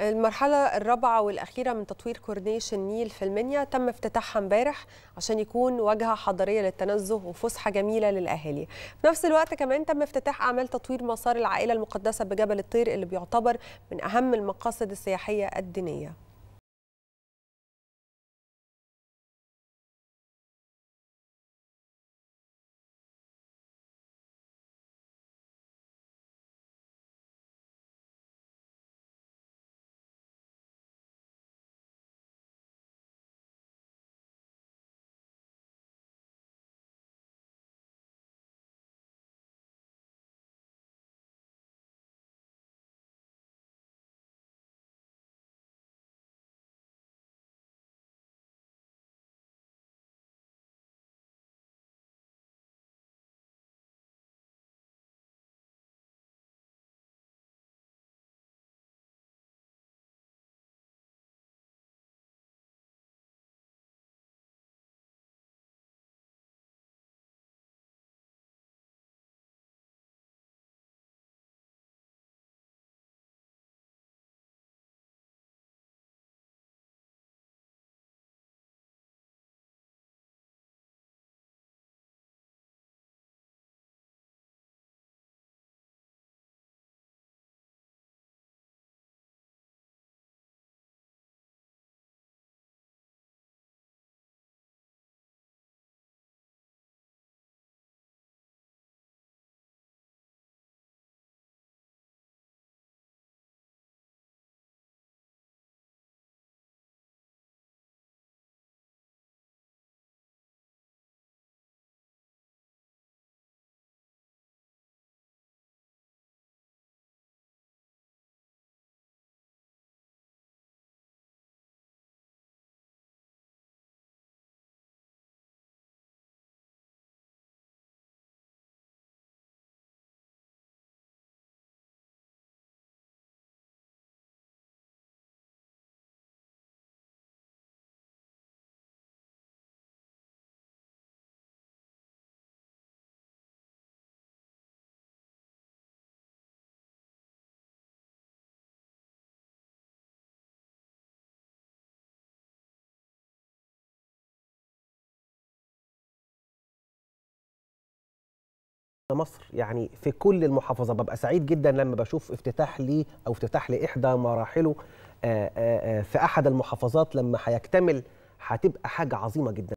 المرحلة الرابعة والأخيرة من تطوير كورنيش النيل في المنيا تم افتتاحها امبارح عشان يكون واجهة حضرية للتنزه وفسحة جميلة للأهالي. في نفس الوقت كمان تم افتتاح أعمال تطوير مسار العائلة المقدسة بجبل الطير اللي بيعتبر من أهم المقاصد السياحية الدينية. مصر يعني في كل المحافظه ببقى سعيد جدا لما بشوف افتتاح لي او افتتاح لاحدى مراحله آه، آه، آه، في احد المحافظات لما هيكتمل هتبقى حاجه عظيمه جدا